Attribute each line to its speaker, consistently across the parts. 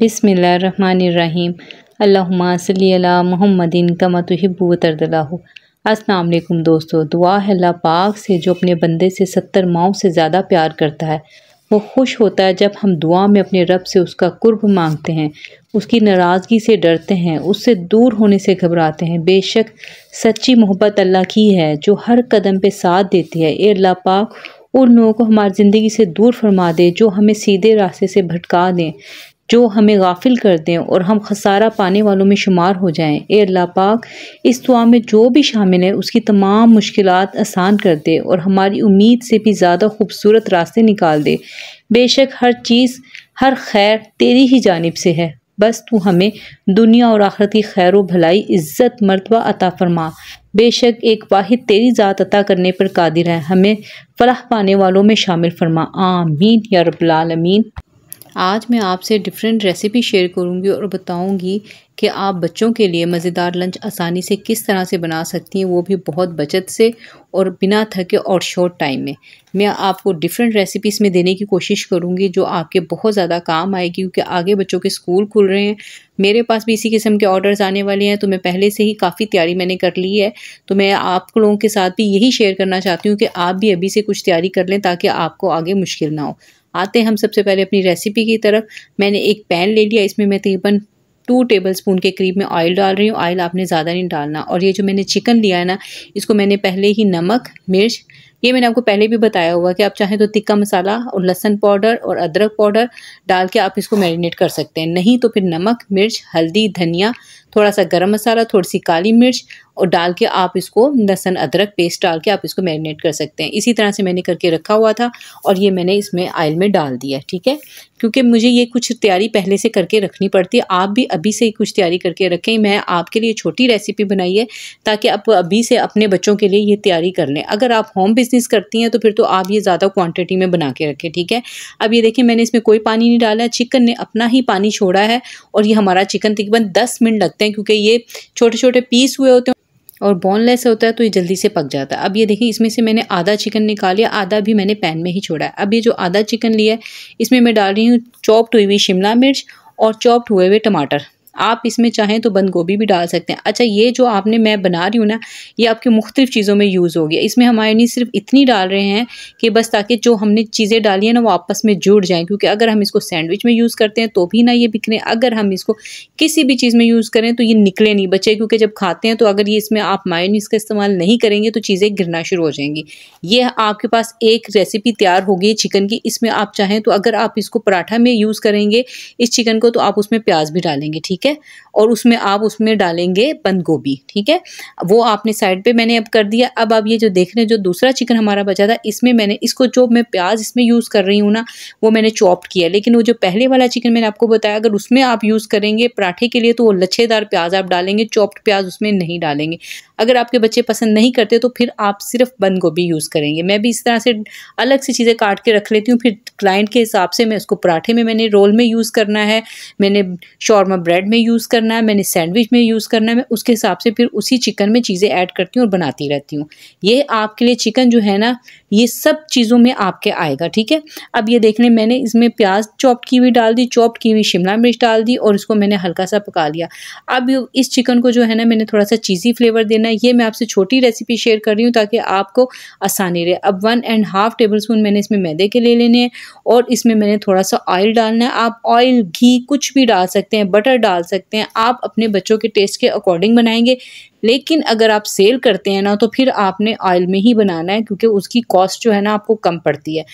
Speaker 1: बिसमीम अल्लासल्ला महमदिन कमत तरदलाहू अस्सलाम वालेकुम दोस्तों दुआ है अल्लाह पाक से जो अपने बंदे से सत्तर माओ से ज़्यादा प्यार करता है वो खुश होता है जब हम दुआ में अपने रब से उसका कुर्ब मांगते हैं उसकी नाराज़गी से डरते हैं उससे दूर होने से घबराते हैं बेशक सच्ची मोहब्बत अल्लाह की है जो हर कदम पे साथ देती है ए अल्लाह पाक उन लोगों को हमारी ज़िंदगी से दूर फरमा दे जो हमें सीधे रास्ते से भटका दें जो हमें गाफिल कर दें और हम खसारा पाने वालों में शुमार हो जाएं ए अल्लाह पाक इस दुआ में जो भी शामिल है उसकी तमाम मुश्किल आसान कर दे और हमारी उम्मीद से भी ज़्यादा खूबसूरत रास्ते निकाल दे बेशक हर चीज़ हर खैर तेरी ही जानब से है बस तू हमें दुनिया और आखरत की खैर भलाई इज़्ज़त मरतबा अता फरमा बेशक एक वाहिद तेरी ज़ात अता करने पर कादिर है हमें फलाह पाने वालों में शामिल फरमा आमीन या रबालमीन आज मैं आपसे डिफरेंट रेसिपी शेयर करूंगी और बताऊंगी कि आप बच्चों के लिए मज़ेदार लंच आसानी से किस तरह से बना सकती हैं वो भी बहुत बचत से और बिना थके और शॉर्ट टाइम में मैं आपको डिफरेंट रेसिपीज़ में देने की कोशिश करूंगी जो आपके बहुत ज़्यादा काम आएगी क्योंकि आगे बच्चों के स्कूल खुल रहे हैं मेरे पास भी इसी किस्म के ऑर्डर्स आने वाले हैं तो मैं पहले से ही काफ़ी तैयारी मैंने कर ली है तो मैं आप लोगों के साथ भी यही शेयर करना चाहती हूँ कि आप भी अभी से कुछ तैयारी कर लें ताकि आपको आगे मुश्किल ना हो आते हैं हम सबसे पहले अपनी रेसिपी की तरफ मैंने एक पैन ले लिया इसमें मैं तकरीबन टू टेबल स्पून के करीब में ऑयल डाल रही हूँ ऑयल आपने ज़्यादा नहीं डालना और ये जो मैंने चिकन लिया है ना इसको मैंने पहले ही नमक मिर्च ये मैंने आपको पहले भी बताया हुआ कि आप चाहें तो तिक्का मसाला और लहसन पाउडर और अदरक पाउडर डाल के आप इसको मैरिनेट कर सकते हैं नहीं तो फिर नमक मिर्च हल्दी धनिया थोड़ा सा गरम मसाला थोड़ी सी काली मिर्च और डाल के आप इसको लहसन अदरक पेस्ट डाल के आप इसको मैरिनेट कर सकते हैं इसी तरह से मैंने करके रखा हुआ था और ये मैंने इसमें आयल में डाल दिया ठीक है क्योंकि मुझे ये कुछ तैयारी पहले से करके रखनी पड़ती है आप भी अभी से ही कुछ तैयारी करके रखें मैं आपके लिए छोटी रेसिपी बनाई है ताकि आप अभी से अपने बच्चों के लिए ये तैयारी कर लें अगर आप होम बिज़नेस करती हैं तो फिर तो आप ये ज़्यादा क्वान्टिटी में बना के रखें ठीक है अब ये देखिए मैंने इसमें कोई पानी नहीं डाला चिकन ने अपना ही पानी छोड़ा है और ये हमारा चिकन तकरीबन दस मिनट लगते हैं सकते हैं क्योंकि ये छोटे छोटे पीस हुए होते हैं और बोनलेस होता है तो ये जल्दी से पक जाता है अब ये देखिए इसमें से मैंने आधा चिकन निकाल लिया आधा भी मैंने पैन में ही छोड़ा है अब ये जो आधा चिकन लिया है इसमें मैं डाल रही हूँ चॉप्ड हुई हुई शिमला मिर्च और चॉप्ड हुए हुए टमाटर आप इसमें चाहें तो बंद गोभी भी डाल सकते हैं अच्छा ये जो आपने मैं बना रही हूँ ना ये आपकी मुख्तलिफ चीज़ों में यूज़ हो गया इसमें हमारे नहीं सिर्फ इतनी डाल रहे हैं कि बस ताकि जो हमने चीज़ें डाली हैं ना वो आपस में जुड़ जाएँ क्योंकि अगर हम इसको सैंडविच में यूज़ करते हैं तो भी ना ये बिकने अगर हम इसको किसी भी चीज़ में यूज़ करें तो ये निकले नहीं बचे क्योंकि जब खाते हैं तो अगर ये इसमें आप मायोनीस का इस्तेमाल नहीं करेंगे तो चीज़ें गिरना शुरू हो जाएंगी ये आपके पास एक रेसिपी तैयार होगी चिकन की इसमें आप चाहें तो अगर आप इसको पराठा में यूज़ करेंगे इस चिकन को तो आप उसमें प्याज भी डालेंगे ठीक ठीक है और उसमें आप उसमें डालेंगे बंद गोभी ठीक है वो आपने साइड पे मैंने अब कर दिया अब आप ये जो देख रहे हैं जो दूसरा चिकन हमारा बचा था इसमें मैंने इसको जो मैं प्याज इसमें यूज़ कर रही हूँ ना वो मैंने चॉप्ड किया लेकिन वो जो पहले वाला चिकन मैंने आपको बताया अगर उसमें आप यूज़ करेंगे पराठे के लिए तो वो लच्छेदार प्याज आप डालेंगे चॉप्ड प्याज उसमें नहीं डालेंगे अगर आपके बच्चे पसंद नहीं करते तो फिर आप सिर्फ बंद गोभी यूज़ करेंगे मैं भी इस तरह से अलग से चीज़ें काट के रख लेती हूँ फिर क्लाइंट के हिसाब से मैं उसको पराठे में मैंने रोल में यूज़ करना है मैंने शॉर्मा ब्रेड में यूज़ करना है मैंने सैंडविच में यूज़ करना है मैं उसके हिसाब से फिर उसी चिकन में चीज़ें ऐड करती हूँ और बनाती रहती हूँ ये आपके लिए चिकन जो है ना ये सब चीज़ों में आपके आएगा ठीक है अब ये देख लें मैंने इसमें प्याज चॉप की हुई डाल दी चॉप की हुई शिमला मिर्च डाल दी और इसको मैंने हल्का सा पका लिया अब इस चिकन को जो है ना मैंने थोड़ा सा चीज़ी फ्लेवर देना लेना ये मैं आपसे छोटी रेसिपी शेयर कर रही हूँ ताकि आपको आसानी रहे अब one and half tablespoon मैंने इसमें मैदे के ले लेने हैं और इसमें मैंने थोड़ा सा ऑयल डालना है आप ऑयल घी कुछ भी डाल सकते हैं बटर डाल सकते हैं आप अपने बच्चों के टेस्ट के अकॉर्डिंग बनाएंगे लेकिन अगर आप सेल करते हैं ना तो फिर आपने ऑयल में ही बनाना है क्योंकि उसकी कॉस्ट जो है ना आपको कम पड़ती है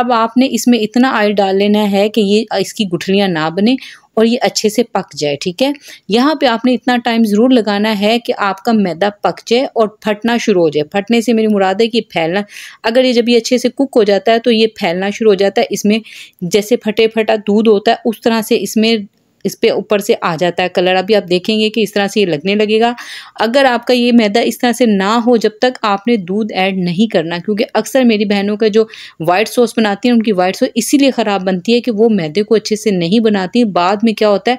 Speaker 1: अब आपने इसमें इतना ऑयल डाल लेना है कि ये इसकी गुठलियाँ ना बने और ये अच्छे से पक जाए ठीक है यहाँ पे आपने इतना टाइम ज़रूर लगाना है कि आपका मैदा पक जाए और फटना शुरू हो जाए फटने से मेरी मुराद है कि फैलना अगर ये जब ये अच्छे से कुक हो जाता है तो ये फैलना शुरू हो जाता है इसमें जैसे फटे फटा दूध होता है उस तरह से इसमें इस पर ऊपर से आ जाता है कलर अभी आप देखेंगे कि इस तरह से ये लगने लगेगा अगर आपका ये मैदा इस तरह से ना हो जब तक आपने दूध ऐड नहीं करना क्योंकि अक्सर मेरी बहनों का जो वाइट सॉस बनाती हैं उनकी वाइट सॉस इसीलिए ख़राब बनती है कि वो मैदे को अच्छे से नहीं बनाती बाद में क्या होता है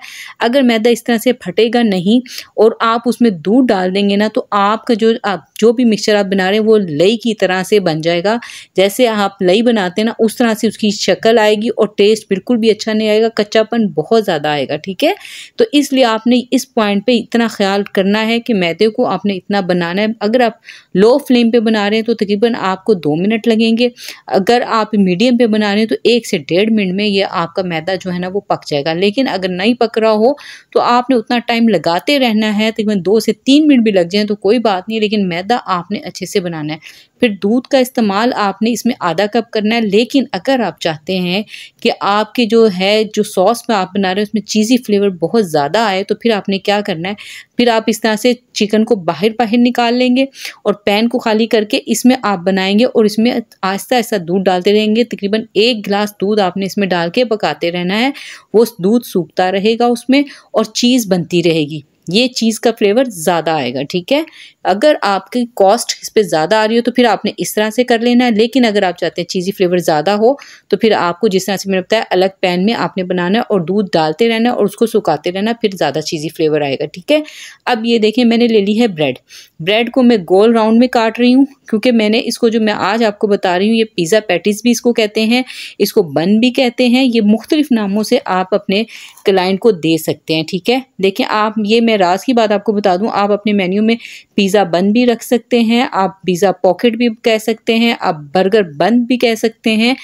Speaker 1: अगर मैदा इस तरह से फटेगा नहीं और आप उसमें दूध डाल देंगे ना तो आपका जो आप जो भी मिक्सचर आप बना रहे हैं वो लई की तरह से बन जाएगा जैसे आप लई बनाते हैं ना उस तरह से उसकी शक्ल आएगी और टेस्ट बिल्कुल भी अच्छा नहीं आएगा कच्चापन बहुत ज़्यादा आएगा जाएगा ठीक है तो इसलिए आपने इस पॉइंट पे इतना ख्याल करना है कि मैदे को आपने इतना बनाना है अगर आप लो फ्लेम पे बना रहे हैं तो तकरीबन आपको दो मिनट लगेंगे अगर आप मीडियम पे बना रहे हैं तो एक से डेढ़ मिनट में ये आपका मैदा जो है ना वो पक जाएगा लेकिन अगर नहीं पक रहा हो तो आपने उतना टाइम लगाते रहना है तकरीबन दो से तीन मिनट भी लग जाए तो कोई बात नहीं लेकिन मैदा आपने अच्छे से बनाना है फिर दूध का इस्तेमाल आपने इसमें आधा कप करना है लेकिन अगर आप चाहते हैं कि आपके जो है जो सॉस में आप बना रहे हैं उसमें चीज़ी फ्लेवर बहुत ज़्यादा आए तो फिर आपने क्या करना है फिर आप इस तरह से चिकन को बाहर बाहर निकाल लेंगे और पैन को खाली करके इसमें आप बनाएंगे और इसमें आहिस्ता आहिस्ता दूध डालते रहेंगे तकरीबन एक गिलास दूध आपने इसमें डाल के पकाते रहना है वो दूध सूखता रहेगा उसमें और चीज़ बनती रहेगी ये चीज़ का फ्लेवर ज़्यादा आएगा ठीक है अगर आपकी कॉस्ट इस पर ज़्यादा आ रही हो तो फिर आपने इस तरह से कर लेना है लेकिन अगर आप चाहते हैं चीज़ी फ्लेवर ज़्यादा हो तो फिर आपको जिस तरह से मैंने बताया अलग पैन में आपने बनाना है और दूध डालते रहना है और उसको सुखाते रहना फिर ज़्यादा चीज़ी फ्लेवर आएगा ठीक है अब ये देखें मैंने ले ली है ब्रेड ब्रेड को मैं गोल राउंड में काट रही हूँ क्योंकि मैंने इसको जो मैं आज आपको बता रही हूँ ये पिज़्ज़ा पैटिस भी इसको कहते हैं इसको बन भी कहते हैं ये मुख्तलिफ़ नामों से आप अपने क्लाइंट को दे सकते हैं ठीक है देखें आप ये मैं राज की बात आपको बता दूं आप अपने मेन्यू में पिज़्ज़ा बन भी रख सकते हैं आप पिज़्ज़ा पॉकेट भी कह सकते हैं आप बर्गर बंद भी कह सकते हैं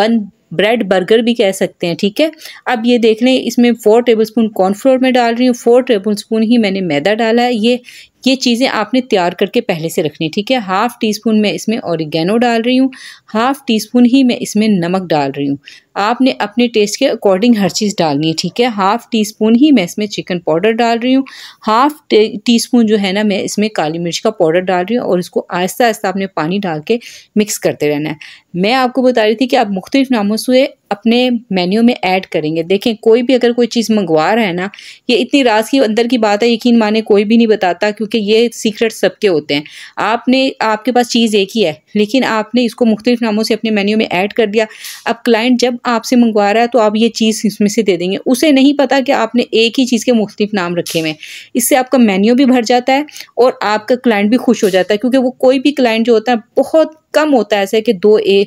Speaker 1: बंद ब्रेड बर्गर भी कह सकते हैं ठीक है अब ये देख लें इसमें फोर टेबल स्पून कॉर्नफ्लोर में डाल रही हूँ फोर टेबल स्पून ही मैंने मैदा डाला है ये ये चीज़ें आपने तैयार करके पहले से रखनी ठीक है हाफ़ टी स्पून मैं इसमें औरिगेनो डाल रही हूँ हाफ़ टी स्पून ही मैं इसमें नमक डाल रही हूँ आपने अपने टेस्ट के अकॉर्डिंग हर चीज़ डालनी है ठीक है हाफ़ टी स्पून ही मैं इसमें चिकन पाउडर डाल रही हूँ हाफ़ टी स्पून जो है ना मैं इसमें काली मिर्च का पाउडर डाल रही हूँ और इसको आहिस्ता आहिस्ता आपने पानी डाल के मिक्स करते रहना है मैं आपको बता रही थी कि आप मुख्तलिफ नामों से अपने मेन्यू में ऐड करेंगे देखें कोई भी अगर कोई चीज़ मंगवा रहा है ना ये इतनी रास की अंदर की बात है यकीन माने कोई भी नहीं बताता क्योंकि ये सीक्रेट सबके होते हैं आपने आपके पास चीज़ एक ही है लेकिन आपने इसको मुख्तलिफ नामों से अपने मेन्यू में ऐड कर दिया अब क्लाइंट जब आपसे मंगवा रहा है तो आप ये चीज़ इसमें से दे देंगे उसे नहीं पता कि आपने एक ही चीज़ के मुख्तलिफ नाम रखे हुए हैं इससे आपका मेन्यू भी भर जाता है और आपका क्लाइंट भी खुश हो जाता है क्योंकि वो कोई भी क्लाइंट जो होता है बहुत कम होता है ऐसे कि दो ए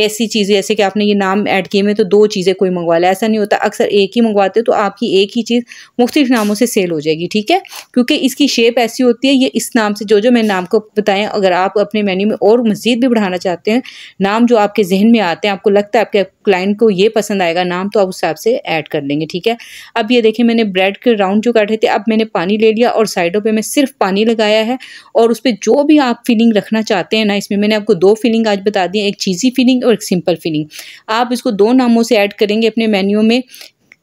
Speaker 1: ऐसी चीज़ें ऐसे कि आपने ये नाम ऐड किए में तो दो चीज़ें कोई मंगवा ले ऐसा नहीं होता अक्सर एक ही मंगवाते तो आपकी एक ही चीज़ मुख्तलिफ नामों से सेल हो जाएगी ठीक है क्योंकि इसकी शेप ऐसी होती है ये इस नाम से जो जो मैं नाम को बताएं अगर आप अपने मेन्यू में और मज़ीद भी बढ़ाना चाहते हैं नाम जो आपके जहन में आते हैं आपको लगता है आपके क्लाइंट को ये पसंद आएगा नाम तो आप उस हिसाब से ऐड कर लेंगे ठीक है अब ये देखें मैंने ब्रेड के राउंड जो काटे थे अब मैंने पानी ले लिया और साइडों पर मैं सिर्फ पानी लगाया है और उस पर जो भी आप फीलिंग रखना चाहते हैं ना इसमें मैंने मैंने आपको दो फिलिंग आज बता दी एक चीज़ी फिलिंग और एक सिंपल फिलिंग आप इसको दो नामों से ऐड करेंगे अपने मेन्यू में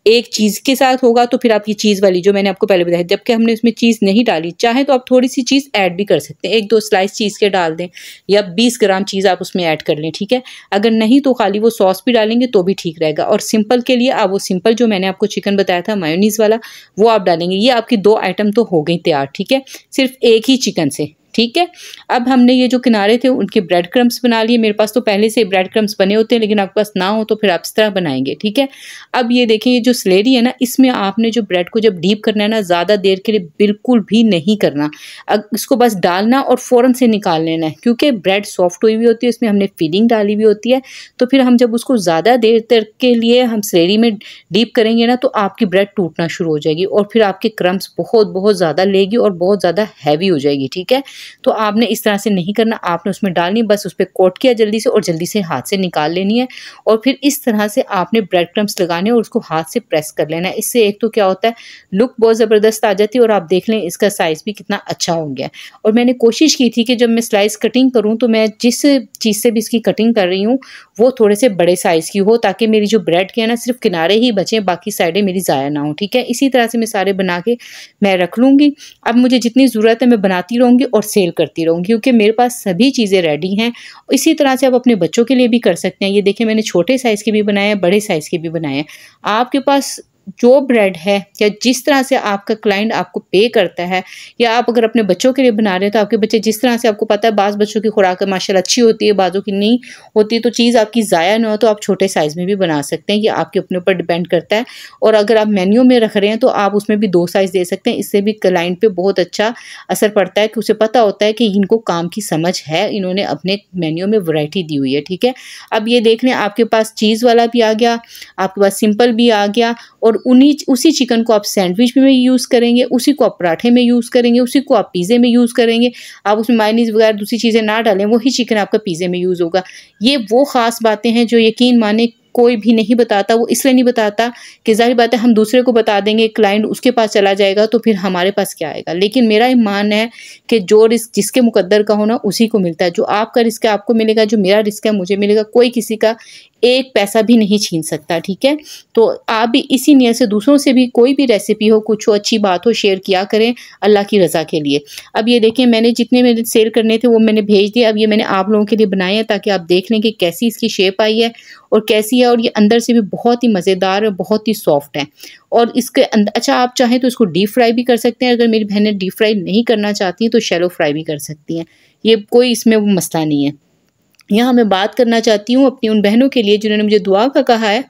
Speaker 1: एक चीज़ के साथ होगा तो फिर आप ये चीज़ वाली जो मैंने आपको पहले बताया जबकि हमने उसमें चीज़ नहीं डाली चाहे तो आप थोड़ी सी चीज़ ऐड भी कर सकते हैं एक दो स्लाइस चीज़ के डाल दें या बीस ग्राम चीज़ आप उसमें ऐड कर लें ठीक है अगर नहीं तो खाली वो सॉस भी डालेंगे तो भी ठीक रहेगा और सिंपल के लिए आप वो सिंपल जो मैंने आपको चिकन बताया था मायोनीज़ वाला वो आप डालेंगे ये आपकी दो आइटम तो हो गई तैयार ठीक है सिर्फ एक ही चिकन से ठीक है अब हमने ये जो किनारे थे उनके ब्रेड क्रम्स बना लिए मेरे पास तो पहले से ब्रेड क्रम्स बने होते हैं लेकिन आपके पास ना हो तो फिर आप इस तरह बनाएंगे ठीक है अब ये देखें ये जो स्लेरी है ना इसमें आपने जो ब्रेड को जब डीप करना है ना ज़्यादा देर के लिए बिल्कुल भी नहीं करना इसको बस डालना और फ़ौरन से निकाल लेना है क्योंकि ब्रेड सॉफ्ट हुई हुई होती है इसमें हमने फीलिंग डाली हुई होती है तो फिर हम जब उसको ज़्यादा देर तक के लिए हम स्लेरी में डीप करेंगे ना तो आपकी ब्रेड टूटना शुरू हो जाएगी और फिर आपके क्रम्स बहुत बहुत ज़्यादा लेगी और बहुत ज़्यादा हैवी हो जाएगी ठीक है तो आपने इस तरह से नहीं करना आपने उसमें डालनी बस उस पर कोट किया जल्दी से और जल्दी से हाथ से निकाल लेनी है और फिर इस तरह से आपने ब्रेड क्रम्स लगाने और उसको हाथ से प्रेस कर लेना है इससे एक तो क्या होता है लुक बहुत ज़बरदस्त आ जाती है और आप देख लें इसका साइज़ भी कितना अच्छा हो गया और मैंने कोशिश की थी कि जब मैं स्लाइस कटिंग करूँ तो मैं जिस चीज़ से भी इसकी कटिंग कर रही हूँ वो थोड़े से बड़े साइज़ की हो ताकि मेरी जो ब्रेड के है ना सिर्फ किनारे ही बचें बाकी साइडें मेरी ज़ाया ना हो ठीक है इसी तरह से मैं सारे बना के मैं रख लूँगी अब मुझे जितनी ज़रूरत है मैं बनाती रहूँगी और सेल करती रहूँगी क्योंकि मेरे पास सभी चीज़ें रेडी हैं इसी तरह से आप अपने बच्चों के लिए भी कर सकते हैं ये देखिए मैंने छोटे साइज़ के भी बनाए हैं बड़े साइज़ के भी बनाए हैं आपके पास जो ब्रेड है या जिस तरह से आपका क्लाइंट आपको पे करता है या आप अगर अपने बच्चों के लिए बना रहे हैं तो आपके बच्चे जिस तरह से आपको पता है बाज़ बच्चों की खुराक माशा अच्छी होती है बाज़ों की नहीं होती तो चीज़ आपकी ज़ाया ना हो तो आप छोटे साइज़ में भी बना सकते हैं ये आपके अपने ऊपर डिपेंड करता है और अगर आप मेन्यू में रख रहे हैं तो आप उसमें भी दो साइज़ दे सकते हैं इससे भी क्लाइंट पर बहुत अच्छा असर पड़ता है कि उसे पता होता है कि इनको काम की समझ है इन्होंने अपने मेन्यू में वराइटी दी हुई है ठीक है अब ये देख लें आपके पास चीज़ वाला भी आ गया आपके पास सिंपल भी आ गया और उन्हीं उसी चिकन को आप सैंडविच में यूज़ करेंगे उसी को आप पराठे में यूज़ करेंगे उसी को आप पिज़्ज़े में यूज़ करेंगे आप उसमें माइनीज वगैरह दूसरी चीज़ें ना डालें वही चिकन आपका पिज़्ज़े में यूज़ होगा ये वो ख़ास बातें हैं जो यकीन माने कोई भी नहीं बताता वो इसलिए नहीं बताता कि जाहिर बात है हम दूसरे को बता देंगे क्लाइंट उसके पास चला जाएगा तो फिर हमारे पास क्या आएगा लेकिन मेरा ईमान है कि जो रिस्क जिसके मुकद्दर का होना उसी को मिलता है जो आपका रिस्क है आपको मिलेगा जो मेरा रिस्क है मुझे मिलेगा कोई किसी का एक पैसा भी नहीं छीन सकता ठीक है तो आप भी इसी नियत से दूसरों से भी कोई भी रेसिपी हो कुछ हो अच्छी बात हो शेयर किया करें अल्लाह की रज़ा के लिए अब ये देखें मैंने जितने मेरे सेल करने थे वो मैंने भेज दिए अब ये मैंने आप लोगों के लिए बनाए हैं ताकि आप देख लें कि कैसी इसकी शेप आई है और कैसी है और ये अंदर से भी बहुत ही मज़ेदार और बहुत ही सॉफ्ट है और इसके अंदर अच्छा आप चाहें तो इसको डीप फ्राई भी कर सकते हैं अगर मेरी बहनें डीप फ्राई नहीं करना चाहती तो शैलो फ्राई भी कर सकती हैं ये कोई इसमें मसला नहीं है यहाँ मैं बात करना चाहती हूँ अपनी उन बहनों के लिए जिन्होंने मुझे दुआ का कहा है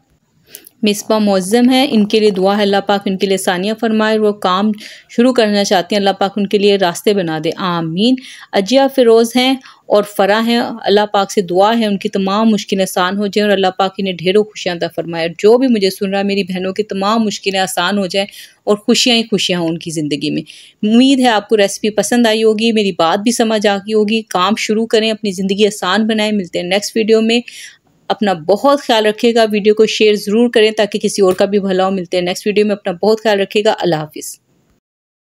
Speaker 1: मिसबा मौज़म है इनके लिए दुआ है अल्लाह पाक उनके लिए सानिया फरमाए वो काम शुरू करना चाहती हैं अल्लाह पाक उनके लिए रास्ते बना दे आमीन अजिया फ़िरोज़ हैं और फरा हैं अल्लाह पाक से दुआ है उनकी तमाम मुश्किलें आसान हो जाएँ और अल्लाह पाक इन्हें ढेरों खुशियाँ दा फरमाए जो भी मुझे सुन रहा है मेरी बहनों की तमाम मुश्किलें आसान हो जाएँ और खुशियाँ ही खुशियाँ हों उनकी ज़िंदगी में उम्मीद है आपको रेसिपी पसंद आई होगी मेरी बात भी समझ आ गई होगी काम शुरू करें अपनी ज़िंदगी आसान बनाएं मिलते हैं नेक्स्ट वीडियो में अपना बहुत ख्याल रखिएगा वीडियो को शेयर ज़रूर करें ताकि किसी और का भी भला हो मिलते हैं नेक्स्ट वीडियो में अपना बहुत ख्याल रखिएगा अल्लाह हाफिज़